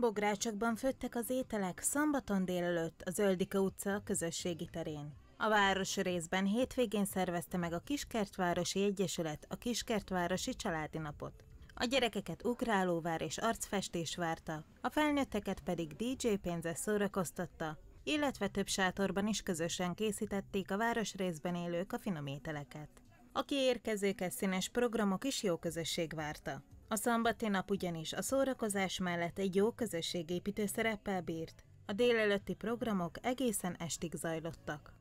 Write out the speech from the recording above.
Bográcsokban főttek az ételek szombaton délelőtt a Zöldike utca közösségi terén. A város részben hétvégén szervezte meg a Kiskertvárosi Egyesület a Kiskertvárosi Családi Napot. A gyerekeket ugrálóvár és arcfestés várta, a felnőtteket pedig DJ pénze szórakoztatta, illetve több sátorban is közösen készítették a város részben élők a finom ételeket. A kiérkezőket színes programok is jó közösség várta. A szombati nap ugyanis a szórakozás mellett egy jó közösségépítő szereppel bírt. A délelőtti programok egészen estig zajlottak.